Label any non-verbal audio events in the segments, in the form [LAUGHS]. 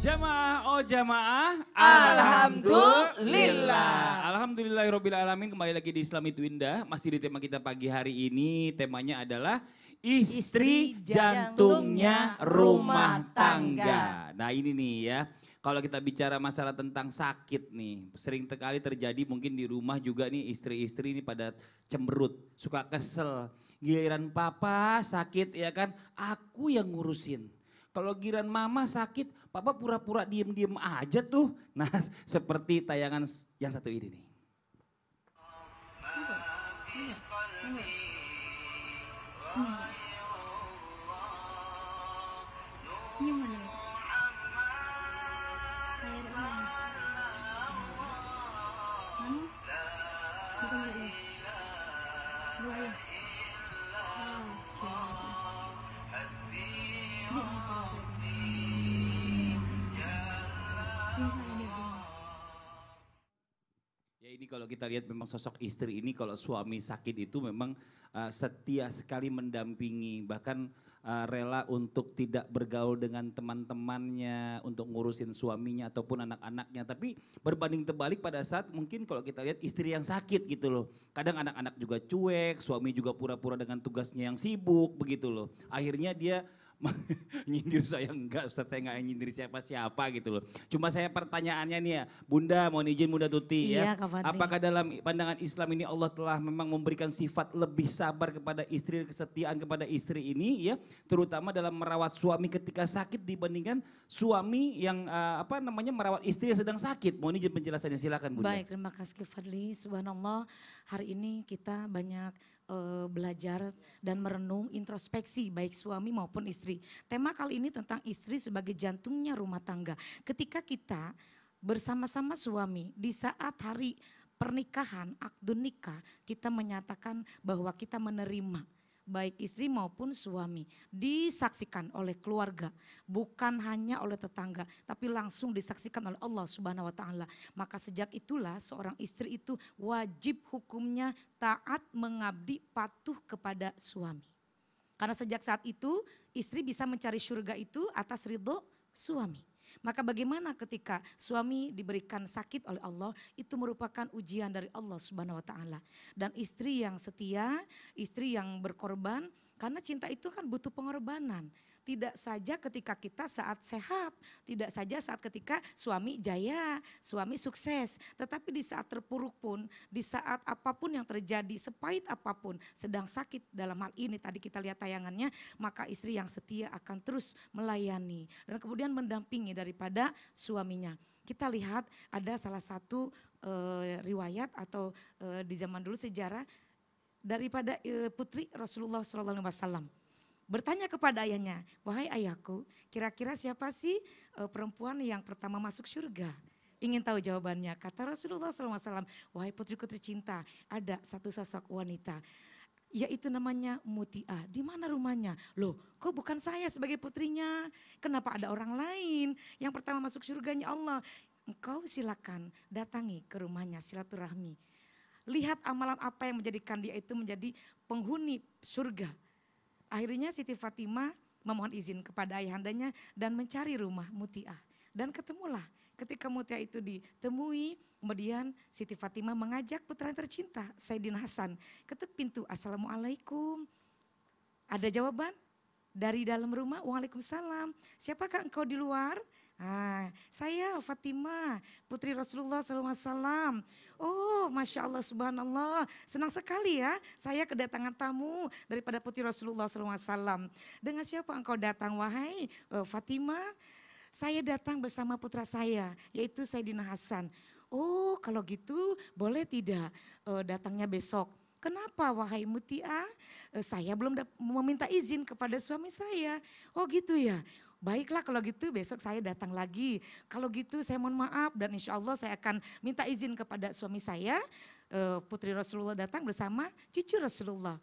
Jamaah, oh jamaah. Alhamdulillah. Alhamdulillahirobbil alamin kembali lagi di Islami indah. Masih di tema kita pagi hari ini. Temanya adalah istri, istri jantungnya, jantungnya rumah tangga. Nah ini nih ya. Kalau kita bicara masalah tentang sakit nih, sering sekali terjadi mungkin di rumah juga nih istri-istri ini pada cemberut, suka kesel. Giliran papa sakit ya kan, aku yang ngurusin kalau giran mama sakit, papa pura-pura diem-diem aja tuh. Nah seperti tayangan yang satu ini nih. kalau kita lihat memang sosok istri ini kalau suami sakit itu memang uh, setia sekali mendampingi bahkan uh, rela untuk tidak bergaul dengan teman-temannya untuk ngurusin suaminya ataupun anak-anaknya tapi berbanding terbalik pada saat mungkin kalau kita lihat istri yang sakit gitu loh kadang anak-anak juga cuek suami juga pura-pura dengan tugasnya yang sibuk begitu loh akhirnya dia [LAUGHS] nyindir saya enggak Ustaz, saya enggak nyindir siapa-siapa gitu loh. Cuma saya pertanyaannya nih ya, Bunda mohon izin Bunda Tuti ya. iya, ya. Kak Apakah dalam pandangan Islam ini Allah telah memang memberikan sifat lebih sabar kepada istri, kesetiaan kepada istri ini ya, terutama dalam merawat suami ketika sakit dibandingkan suami yang uh, apa namanya merawat istri yang sedang sakit. Mohon izin penjelasannya silakan Bunda. Baik, terima kasih Fadli. Subhanallah, hari ini kita banyak uh, belajar dan merenung introspeksi baik suami maupun istri. Tema kali ini tentang istri sebagai jantungnya rumah tangga. Ketika kita bersama-sama suami di saat hari pernikahan, akdun nikah, kita menyatakan bahwa kita menerima baik istri maupun suami disaksikan oleh keluarga bukan hanya oleh tetangga tapi langsung disaksikan oleh Allah Subhanahu wa taala maka sejak itulah seorang istri itu wajib hukumnya taat mengabdi patuh kepada suami karena sejak saat itu istri bisa mencari surga itu atas ridho suami maka bagaimana ketika suami diberikan sakit oleh Allah, itu merupakan ujian dari Allah Subhanahu wa taala. Dan istri yang setia, istri yang berkorban karena cinta itu kan butuh pengorbanan. Tidak saja ketika kita saat sehat, tidak saja saat ketika suami jaya, suami sukses, tetapi di saat terpuruk pun, di saat apapun yang terjadi, sepahit apapun, sedang sakit dalam hal ini tadi kita lihat tayangannya, maka istri yang setia akan terus melayani dan kemudian mendampingi daripada suaminya. Kita lihat ada salah satu e, riwayat atau e, di zaman dulu sejarah daripada eh, putri Rasulullah SAW bertanya kepada ayahnya, "Wahai ayahku, kira-kira siapa sih e, perempuan yang pertama masuk surga?" Ingin tahu jawabannya? Kata Rasulullah SAW, "Wahai putriku tercinta, ada satu sosok wanita yaitu namanya Mutia. Di mana rumahnya? Loh, kok bukan saya sebagai putrinya? Kenapa ada orang lain yang pertama masuk surganya Allah? Engkau silakan datangi ke rumahnya silaturahmi. Lihat amalan apa yang menjadikan dia itu menjadi penghuni surga. Akhirnya Siti Fatimah memohon izin kepada ayahandanya dan mencari rumah Mutiah. Dan ketemulah ketika Mutiah itu ditemui, kemudian Siti Fatimah mengajak putra yang tercinta Saidina Hasan ketuk pintu Assalamualaikum. Ada jawaban? Dari dalam rumah, Waalaikumsalam. Siapakah engkau di luar? Ah, saya Fatima, putri Rasulullah SAW. Oh, Masya Allah, Subhanallah. Senang sekali ya, saya kedatangan tamu daripada putri Rasulullah SAW. Dengan siapa engkau datang, wahai uh, Fatimah? Saya datang bersama putra saya, yaitu Saidina Hasan. Oh, kalau gitu boleh tidak uh, datangnya besok? Kenapa wahai Mutia? Eh, saya belum meminta izin kepada suami saya. Oh gitu ya. Baiklah kalau gitu besok saya datang lagi. Kalau gitu saya mohon maaf dan insya Allah saya akan minta izin kepada suami saya. Eh, Putri Rasulullah datang bersama cucu Rasulullah.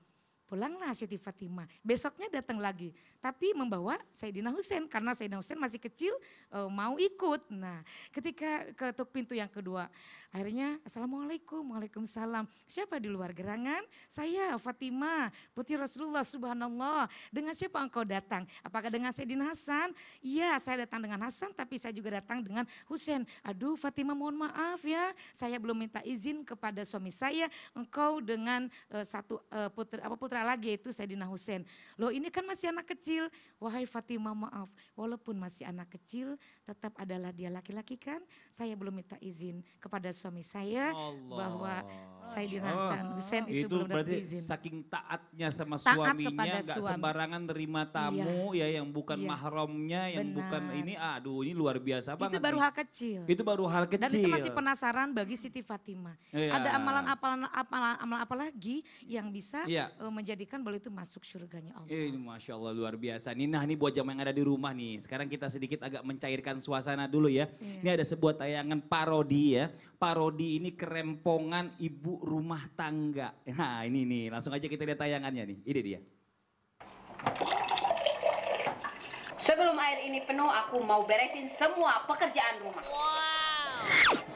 Pulanglah Siti Fatimah. Besoknya datang lagi. Tapi membawa Sayyidina Husain karena Sayyidina Husain masih kecil eh, mau ikut. Nah, ketika ketuk pintu yang kedua, akhirnya Assalamualaikum, Waalaikumsalam. Siapa di luar gerangan? Saya Fatimah, putri Rasulullah Subhanallah. Dengan siapa engkau datang? Apakah dengan Sayyidina Hasan? Iya, saya datang dengan Hasan tapi saya juga datang dengan Husain. Aduh Fatimah mohon maaf ya, saya belum minta izin kepada suami saya. Engkau dengan uh, satu uh, putra apa putra putra lagi yaitu Sayyidina Husain. Loh ini kan masih anak kecil. Wahai Fatimah maaf, walaupun masih anak kecil tetap adalah dia laki-laki kan. Saya belum minta izin kepada suami saya Allah. bahwa Sayyidina Husain itu, itu belum berarti izin. saking taatnya sama Taat suaminya gak suami. sembarangan terima iya. tamu iya. ya yang bukan iya. mahramnya yang Benar. bukan ini aduh ini luar biasa banget. Itu baru hal kecil. Itu baru hal kecil. Dan itu masih penasaran bagi Siti Fatimah. Iya. Ada amalan apalan amalan apa lagi yang bisa iya. Eh, menjadi jadikan boleh itu masuk surganya Allah. Ini Masya Allah luar biasa. Nih, nah ini buat jam yang ada di rumah nih. Sekarang kita sedikit agak mencairkan suasana dulu ya. Yeah. Ini ada sebuah tayangan parodi ya. Parodi ini kerempongan ibu rumah tangga. Nah ini nih langsung aja kita lihat tayangannya nih. Ini dia. Sebelum air ini penuh aku mau beresin semua pekerjaan rumah. Wow.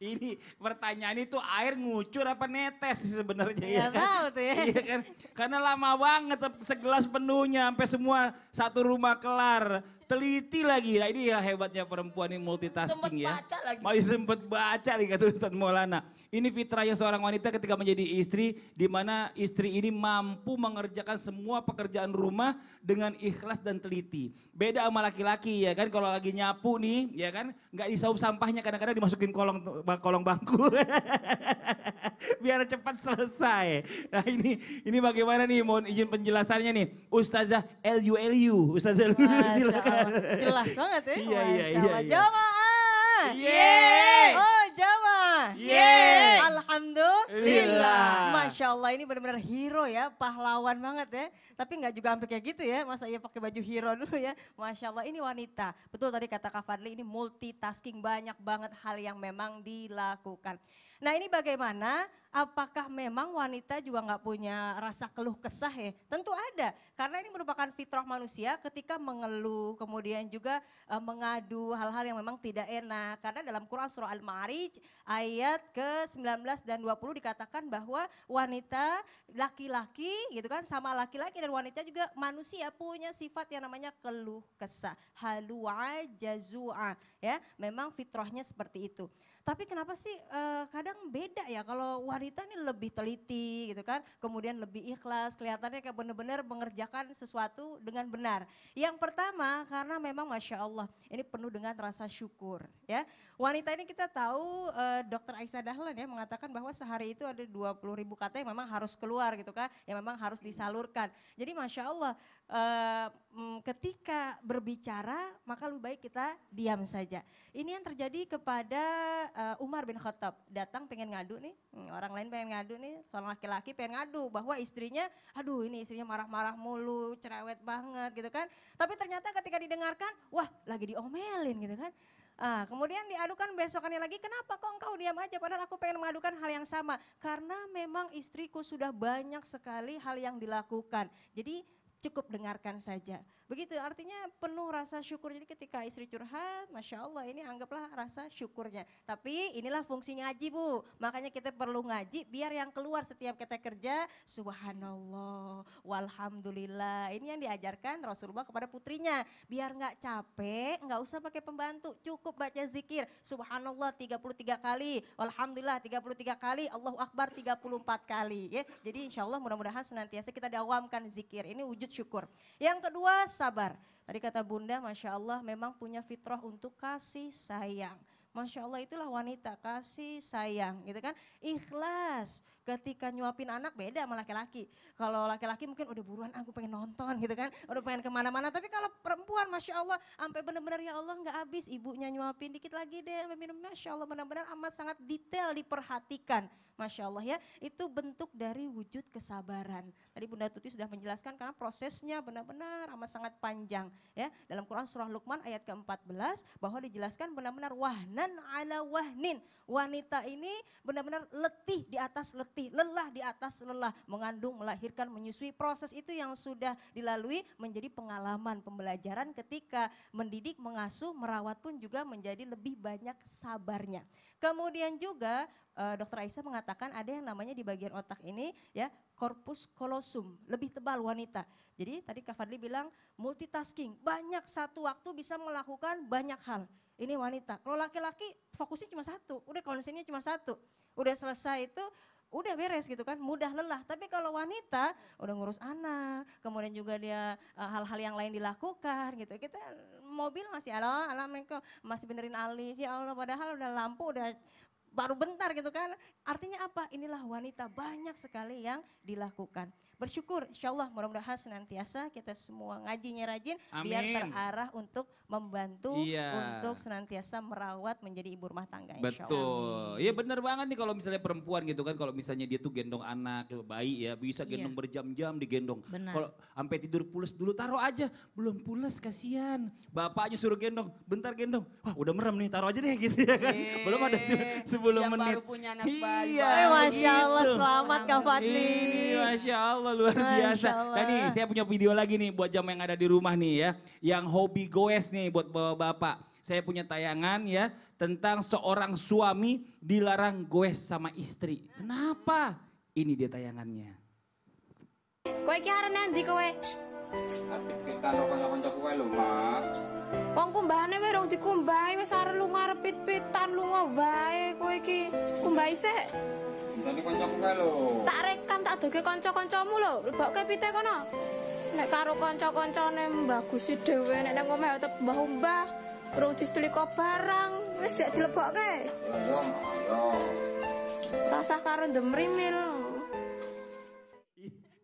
ini pertanyaan itu air ngucur apa netes sebenarnya ya, ya kan? tahu tuh ya. Iya kan? Karena lama banget segelas penuhnya sampai semua satu rumah kelar. Teliti lagi. Nah, ini ya hebatnya perempuan ini multitasking sempet ya. Baca lagi. Masih sempet baca lagi kata Ustaz Maulana. Ini fitrahnya seorang wanita ketika menjadi istri, di mana istri ini mampu mengerjakan semua pekerjaan rumah dengan ikhlas dan teliti. Beda sama laki-laki ya kan, kalau lagi nyapu nih, ya kan, nggak disaup sampahnya kadang-kadang dimasukin kolong kolong bangku. [LAUGHS] Biar cepat selesai. Nah ini ini bagaimana nih, mohon izin penjelasannya nih, Ustazah LULU, Ustazah LULU silakan. Jelas banget ya. Iya, iya, iya, iya. Jamaah. Iya. Yeay. Oh. Jawa. Yeay. Alhamdulillah. Masya Allah ini benar-benar hero ya, pahlawan banget ya. Tapi nggak juga sampai kayak gitu ya, masa iya pakai baju hero dulu ya. Masya Allah ini wanita. Betul tadi kata Kak Fadli ini multitasking banyak banget hal yang memang dilakukan. Nah ini bagaimana? Apakah memang wanita juga nggak punya rasa keluh kesah ya? Tentu ada, karena ini merupakan fitrah manusia ketika mengeluh, kemudian juga e, mengadu hal-hal yang memang tidak enak. Karena dalam Quran surah Al-Ma'arij ayat ke-19 dan 20 dikatakan bahwa wanita, laki-laki gitu kan, sama laki-laki dan wanita juga manusia punya sifat yang namanya keluh kesah. Halua jazu'a ya, memang fitrahnya seperti itu. Tapi kenapa sih uh, kadang beda ya kalau wanita ini lebih teliti gitu kan, kemudian lebih ikhlas, kelihatannya kayak benar-benar mengerjakan sesuatu dengan benar. Yang pertama karena memang masya Allah ini penuh dengan rasa syukur ya. Wanita ini kita tahu uh, eh, Dr. Aisyah Dahlan ya mengatakan bahwa sehari itu ada 20 ribu kata yang memang harus keluar gitu kan, yang memang harus disalurkan. Jadi masya Allah Eh, mm, ketika berbicara maka lebih baik kita diam saja. Ini yang terjadi kepada uh, Umar bin Khattab. Datang pengen ngadu nih, hmm, orang lain pengen ngadu nih, seorang laki-laki pengen ngadu bahwa istrinya, aduh ini istrinya marah-marah mulu, cerewet banget gitu kan. Tapi ternyata ketika didengarkan, wah lagi diomelin gitu kan. Ah, kemudian diadukan besokannya lagi, kenapa kok engkau diam aja padahal aku pengen mengadukan hal yang sama. Karena memang istriku sudah banyak sekali hal yang dilakukan. Jadi cukup dengarkan saja. Begitu artinya penuh rasa syukur. Jadi ketika istri curhat, Masya Allah ini anggaplah rasa syukurnya. Tapi inilah fungsi ngaji Bu. Makanya kita perlu ngaji biar yang keluar setiap kita kerja, subhanallah, walhamdulillah. Ini yang diajarkan Rasulullah kepada putrinya. Biar nggak capek, nggak usah pakai pembantu, cukup baca zikir. Subhanallah 33 kali, walhamdulillah 33 kali, Allahu Akbar 34 kali. Ya. Jadi insya Allah mudah-mudahan senantiasa kita dawamkan zikir. Ini wujud sujud syukur. Yang kedua sabar. Tadi kata bunda Masya Allah memang punya fitrah untuk kasih sayang. Masya Allah itulah wanita kasih sayang gitu kan. Ikhlas, ketika nyuapin anak beda sama laki-laki. Kalau laki-laki mungkin udah buruan aku pengen nonton gitu kan, udah pengen kemana-mana. Tapi kalau perempuan Masya Allah sampai benar-benar ya Allah nggak habis ibunya nyuapin dikit lagi deh sampai minum Masya Allah benar-benar amat sangat detail diperhatikan. Masya Allah ya, itu bentuk dari wujud kesabaran. Tadi Bunda Tuti sudah menjelaskan karena prosesnya benar-benar amat sangat panjang. ya Dalam Quran Surah Luqman ayat ke-14 bahwa dijelaskan benar-benar wahnan ala wahnin. Wanita ini benar-benar letih di atas letih lelah di atas lelah, mengandung, melahirkan, menyusui. Proses itu yang sudah dilalui menjadi pengalaman, pembelajaran ketika mendidik, mengasuh, merawat pun juga menjadi lebih banyak sabarnya. Kemudian juga eh, dokter Aisyah mengatakan ada yang namanya di bagian otak ini ya korpus kolosum, lebih tebal wanita. Jadi tadi Kak Fadli bilang multitasking, banyak satu waktu bisa melakukan banyak hal. Ini wanita. Kalau laki-laki fokusnya cuma satu, udah kondisinya cuma satu. Udah selesai itu udah beres gitu kan, mudah lelah. Tapi kalau wanita udah ngurus anak, kemudian juga dia eh, hal-hal uh, yang lain dilakukan gitu. Kita mobil masih ala alhamdulillah masih benerin alis ya Allah padahal udah lampu udah baru bentar gitu kan. Artinya apa? Inilah wanita banyak sekali yang dilakukan bersyukur insya Allah mudah-mudahan senantiasa kita semua ngajinya rajin Amin. biar terarah untuk membantu iya. untuk senantiasa merawat menjadi ibu rumah tangga insya Betul. ya benar banget nih kalau misalnya perempuan gitu kan kalau misalnya dia tuh gendong anak bayi ya bisa iya. gendong iya. berjam-jam digendong. Kalau sampai tidur pulas dulu taruh aja belum pulas kasihan. Bapaknya suruh gendong bentar gendong. Wah udah merem nih taruh aja deh gitu ya kan. Eee, iya. belum ada 10 sebelum menit. Baru punya anak iya, bayi. Gitu. Iya, masya Allah selamat Kak Fadli. Masya Allah. Nah, Allah luar biasa. Allah. Nah, nih saya punya video lagi nih buat jam yang ada di rumah nih ya. Yang hobi goes nih buat bapak-bapak. Saya punya tayangan ya tentang seorang suami dilarang goes sama istri. Kenapa? Ini dia tayangannya. Kowe iki arene nanti kowe? Mak. Wong kumbahane wae rong dikumbahi wis arep lu pitan lunga wae kowe iki. Kumbahi sik. Dadi kancaku kae lho. Tak rekam tak doge kanca-kancamu lho. Lebokke pite kono. Nek karo kanca-kancane Mbah Gusi dhewe nek nang omah tetep mbah-mbah. Urung disetelika barang, wis dek dilebokke. Yo yo. Rasah karo demrimil.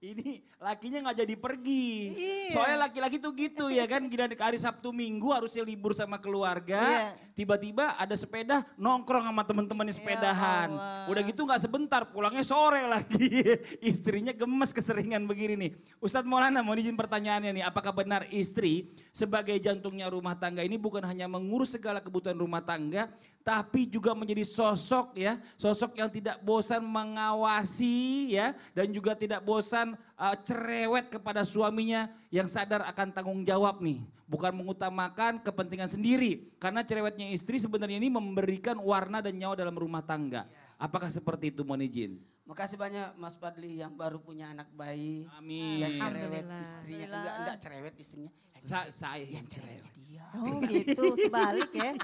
Ini lakinya nggak jadi pergi. Iya. Soalnya laki-laki tuh gitu ya kan, gila hari Sabtu Minggu harusnya libur sama keluarga, iya. tiba-tiba iya. ada sepeda nongkrong sama teman-temannya sepedahan. Ya Udah gitu nggak sebentar, pulangnya sore lagi. [LAUGHS] Istrinya gemes keseringan begini nih. Ustadz Maulana mau izin pertanyaannya nih, apakah benar istri sebagai jantungnya rumah tangga ini bukan hanya mengurus segala kebutuhan rumah tangga, tapi juga menjadi sosok ya, sosok yang tidak bosan mengawasi ya dan juga tidak bosan uh, cerewet kepada suaminya yang sadar akan tanggung jawab nih. Bukan mengutamakan kepentingan sendiri. Karena cerewetnya istri sebenarnya ini memberikan warna dan nyawa dalam rumah tangga. Iya. Apakah seperti itu mohon izin? Makasih banyak Mas Fadli yang baru punya anak bayi. Amin. Yang cerewet istrinya. Enggak, enggak cerewet istrinya. saya yang cerewet Oh gitu, kebalik ya. [LAUGHS]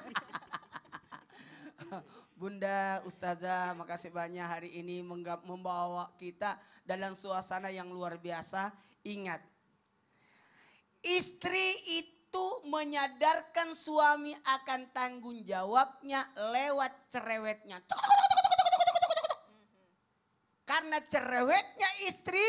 Bunda, Ustazah, makasih banyak hari ini membawa kita dalam suasana yang luar biasa. Ingat, istri itu menyadarkan suami akan tanggung jawabnya lewat cerewetnya. Karena cerewetnya istri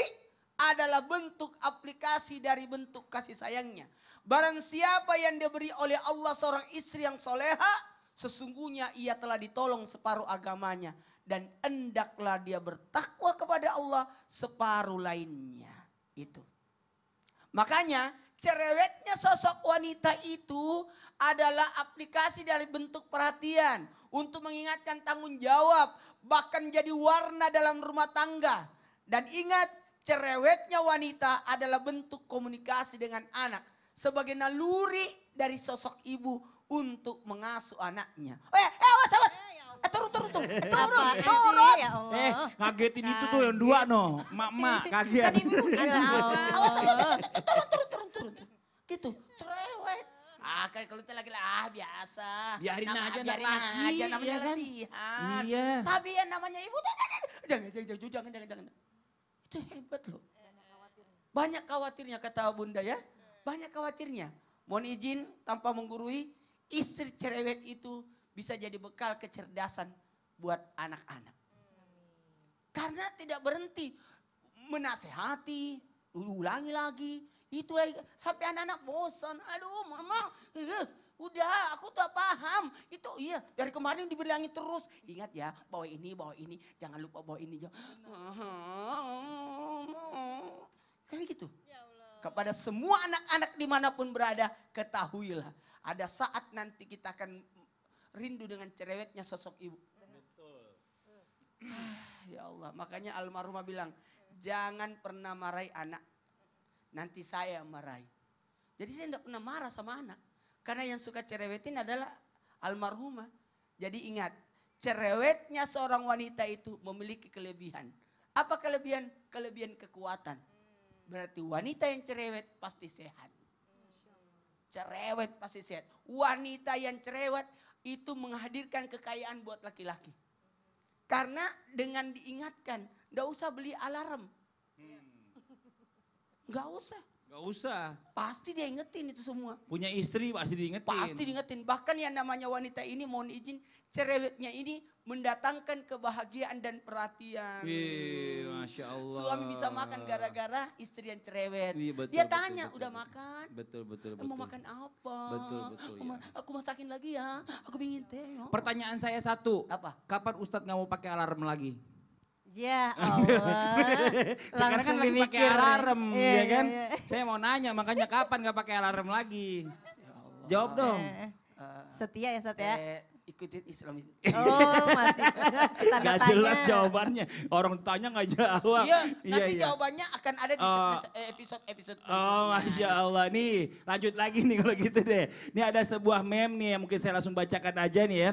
adalah bentuk aplikasi dari bentuk kasih sayangnya. Barang siapa yang diberi oleh Allah seorang istri yang soleha, Sesungguhnya ia telah ditolong separuh agamanya. Dan endaklah dia bertakwa kepada Allah separuh lainnya. Itu. Makanya cerewetnya sosok wanita itu adalah aplikasi dari bentuk perhatian. Untuk mengingatkan tanggung jawab. Bahkan jadi warna dalam rumah tangga. Dan ingat cerewetnya wanita adalah bentuk komunikasi dengan anak sebagai naluri dari sosok ibu untuk mengasuh anaknya. Eh, eh awas, ya, awas. Ya, ya, eh, turun, turun, turun. Turun, turun. Sih, ya Eh, ngagetin itu tuh yang dua no. Mak-mak kaget. Tadi ibu, awas, eh, eh, turun, turun, turun, turun. Gitu, cerewet. Ah, kayak kalau itu lagi lah, ah, biasa. Biarin Nama, aja biarin laki, aja, namanya iya kan? latihan. Iya. Tapi yang namanya ibu, jangan, jangan, jangan, jangan, jangan, jangan. Itu hebat loh. Banyak khawatirnya kata bunda ya. Banyak khawatirnya. Mohon izin tanpa menggurui istri cerewet itu bisa jadi bekal kecerdasan buat anak-anak. Karena tidak berhenti menasehati, ulangi lagi, itu lagi sampai anak-anak bosan. Aduh, mama, uh, udah aku tak paham. Itu iya, dari kemarin dibilangin terus. Ingat ya, bawa ini, bawa ini, jangan lupa bawa ini. Kayak gitu. Ya Kepada semua anak-anak dimanapun berada, ketahuilah ada saat nanti kita akan rindu dengan cerewetnya sosok ibu. Betul. ya Allah, makanya almarhumah bilang, jangan pernah marahi anak. Nanti saya marahi. Jadi saya tidak pernah marah sama anak. Karena yang suka cerewetin adalah almarhumah. Jadi ingat, cerewetnya seorang wanita itu memiliki kelebihan. Apa kelebihan? Kelebihan kekuatan. Hmm. Berarti wanita yang cerewet pasti sehat. Cerewet pasti sehat. Wanita yang cerewet itu menghadirkan kekayaan buat laki-laki. Karena dengan diingatkan, gak usah beli alarm. Hmm. Gak usah. Gak usah. Pasti dia ingetin itu semua. Punya istri pasti diingetin. Pasti diingetin. Bahkan yang namanya wanita ini mohon izin cerewetnya ini mendatangkan kebahagiaan dan perhatian. Wih, Masya Allah. Suami bisa makan gara-gara istri yang cerewet. Wih, betul, dia tanya, betul, udah betul, makan? Betul, betul, betul. Mau makan apa? Betul, betul. Ya. Aku masakin lagi ya, aku ingin teh. Ya. Pertanyaan saya satu. Apa? Kapan Ustadz nggak mau pakai alarm lagi? Ya Allah. [LAUGHS] Sekarang kan lagi pakai alarm, iya, ya iya, kan? Iya, iya. Saya mau nanya, makanya kapan nggak pakai alarm lagi? Ya Jawab eh, dong. Eh, setia ya setia. Ya? Eh, ikutin Islam. Oh masih [LAUGHS] tanda gak jelas jawabannya. Orang tanya gak jawab. Iya, iya, nanti iya. jawabannya akan ada di episode-episode. Oh, eh, oh Masya Allah. Nih lanjut lagi nih kalau gitu deh. Ini ada sebuah meme nih yang mungkin saya langsung bacakan aja nih ya.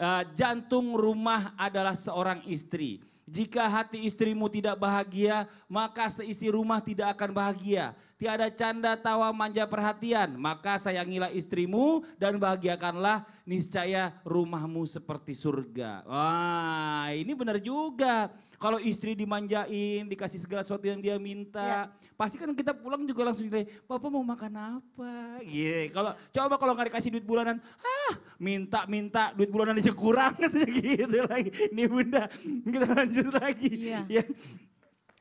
Uh, jantung rumah adalah seorang istri jika hati istrimu tidak bahagia, maka seisi rumah tidak akan bahagia. Tiada canda, tawa, manja, perhatian. Maka sayangilah istrimu dan bahagiakanlah niscaya rumahmu seperti surga. Wah, ini benar juga. Kalau istri dimanjain, dikasih segala sesuatu yang dia minta, ya. pasti kan kita pulang juga langsung nilai, Papa mau makan apa? Iya, yeah. kalau coba kalau nggak dikasih duit bulanan, ah minta minta duit bulanan aja kurang [LAUGHS] gitu lagi. Ini bunda, kita lanjut lanjut [LAUGHS] lagi. Iya. Ya.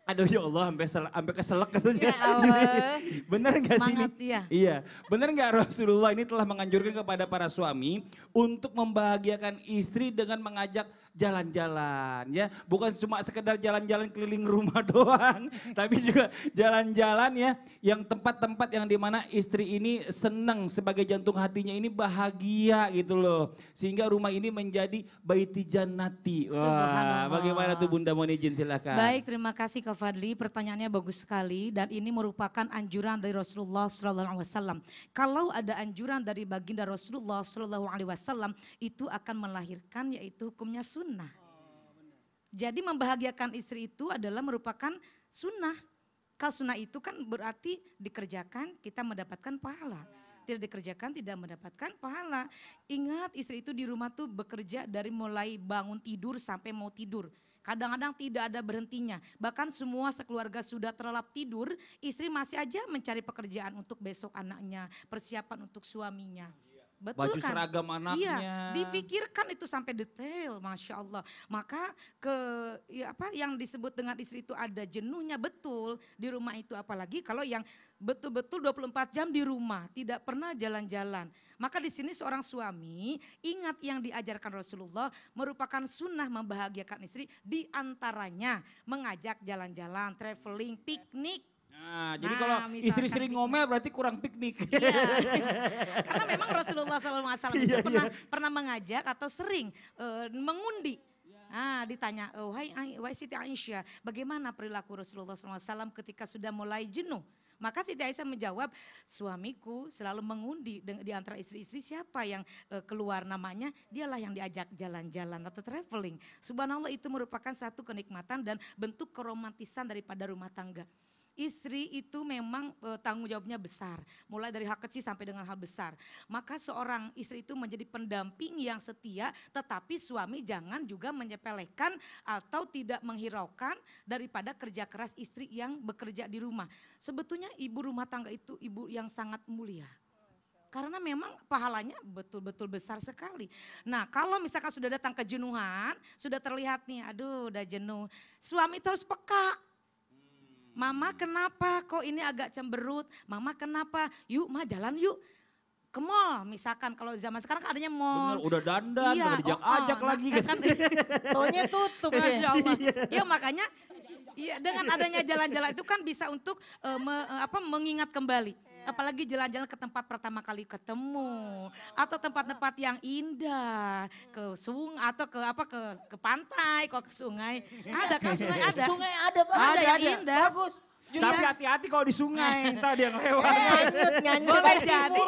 Aduh ya Allah sampai sampai keselak katanya. Ya, [LAUGHS] Benar nggak sih ini? Iya. iya. Benar nggak Rasulullah ini telah menganjurkan kepada para suami untuk membahagiakan istri dengan mengajak jalan-jalan ya. Bukan cuma sekedar jalan-jalan keliling rumah [LAUGHS] doang, tapi juga jalan-jalan ya yang tempat-tempat yang dimana istri ini senang sebagai jantung hatinya ini bahagia gitu loh. Sehingga rumah ini menjadi baiti jannati. Wah, bagaimana tuh Bunda mohon izin silahkan. Baik, terima kasih Kak Fadli. Pertanyaannya bagus sekali dan ini merupakan anjuran dari Rasulullah SAW. Kalau ada anjuran dari baginda Rasulullah SAW itu akan melahirkan yaitu hukumnya sunnah sunnah. Jadi membahagiakan istri itu adalah merupakan sunnah. Kalau sunnah itu kan berarti dikerjakan kita mendapatkan pahala. Tidak dikerjakan tidak mendapatkan pahala. Ingat istri itu di rumah tuh bekerja dari mulai bangun tidur sampai mau tidur. Kadang-kadang tidak ada berhentinya. Bahkan semua sekeluarga sudah terlelap tidur, istri masih aja mencari pekerjaan untuk besok anaknya, persiapan untuk suaminya. Betul baju kan? seragam anaknya. Iya, dipikirkan itu sampai detail, masya Allah. Maka ke ya apa yang disebut dengan istri itu ada jenuhnya betul di rumah itu apalagi kalau yang betul-betul 24 jam di rumah, tidak pernah jalan-jalan. Maka di sini seorang suami ingat yang diajarkan Rasulullah merupakan sunnah membahagiakan istri di antaranya mengajak jalan-jalan, traveling, piknik, Nah, jadi kalau nah, istri sering gitu. ngomel berarti kurang piknik. Iya. [LAUGHS] Karena memang Rasulullah SAW iya, iya, pernah iya. pernah mengajak atau sering uh, mengundi Ah, ditanya, oh, eh, hai, hai Siti Aisyah, bagaimana perilaku Rasulullah SAW ketika sudah mulai jenuh? Maka Siti Aisyah menjawab, suamiku selalu mengundi di antara istri-istri siapa yang eh, keluar namanya, dialah yang diajak jalan-jalan atau traveling. Subhanallah itu merupakan satu kenikmatan dan bentuk keromantisan daripada rumah tangga istri itu memang e, tanggung jawabnya besar. Mulai dari hak kecil sampai dengan hal besar. Maka seorang istri itu menjadi pendamping yang setia tetapi suami jangan juga menyepelekan atau tidak menghiraukan daripada kerja keras istri yang bekerja di rumah. Sebetulnya ibu rumah tangga itu ibu yang sangat mulia karena memang pahalanya betul-betul besar sekali. Nah, kalau misalkan sudah datang kejenuhan, sudah terlihat nih, aduh udah jenuh. Suami terus peka Mama kenapa kok ini agak cemberut? Mama kenapa? Yuk ma jalan yuk ke mall misalkan kalau zaman sekarang kan adanya mall. Bener, udah dandan, iya, udah dijak oh, ajak oh, lagi nah, kan. kan. kan eh, taunya tutup [LAUGHS] Masya Allah. Iya. iya makanya Iya, dengan adanya jalan-jalan itu kan bisa untuk uh, me, uh, apa mengingat kembali. Apalagi jalan-jalan ke tempat pertama kali ketemu atau tempat-tempat yang indah ke sungai atau ke apa ke ke pantai kok ke sungai ada kan sungai [LAUGHS] ada sungai ada pak ada, ada yang ada. indah bagus Tapi ya. hati-hati kalau di sungai, entah yang lewat. Boleh jadi, iya.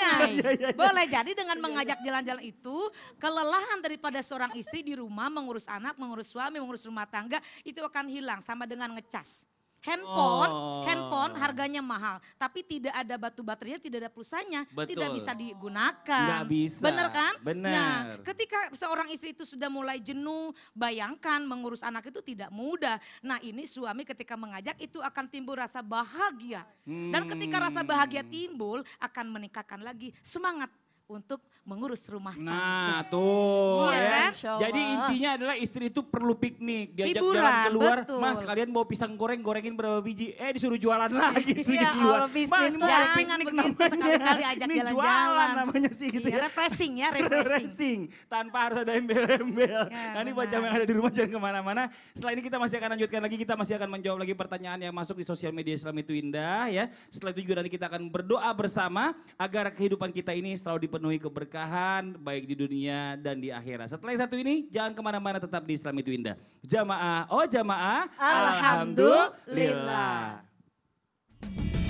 [LAUGHS] Iya, iya, iya, boleh jadi dengan mengajak jalan-jalan itu, kelelahan daripada seorang istri di rumah mengurus anak, mengurus suami, mengurus rumah tangga, itu akan hilang sama dengan ngecas. Handphone, oh. handphone harganya mahal, tapi tidak ada batu baterainya, tidak ada pulsanya, Betul. tidak bisa digunakan. Nggak bisa. Bener kan? Benar. Nah, ketika seorang istri itu sudah mulai jenuh, bayangkan mengurus anak itu tidak mudah. Nah, ini suami ketika mengajak itu akan timbul rasa bahagia. Hmm. Dan ketika rasa bahagia hmm. timbul, akan meningkatkan lagi semangat untuk mengurus rumah nah, tangga. Nah, tuh iya ya. Kan? Jadi intinya adalah istri itu perlu piknik, diajak Hiburan, jalan keluar, betul. "Mas, kalian bawa pisang goreng, gorengin berapa biji?" Eh, disuruh jualan lagi Iya, kalau bisnis Mas, jangan piknik begitu sekali-kali ajak jalan-jalan. namanya sih gitu iya, ya. Refreshing ya, [LAUGHS] refreshing. refreshing. Tanpa harus ada embel-embel. Ya, nah, ini buat yang ada di rumah [LAUGHS] jangan kemana mana Setelah ini kita masih akan lanjutkan lagi, kita masih akan menjawab lagi pertanyaan yang masuk di sosial media Islam itu indah ya. Setelah itu juga nanti kita akan berdoa bersama agar kehidupan kita ini selalu di dipenuhi keberkahan baik di dunia dan di akhirat. Setelah yang satu ini jangan kemana-mana tetap di Islam itu indah. Jamaah, oh jamaah. Alhamdulillah. Alhamdulillah.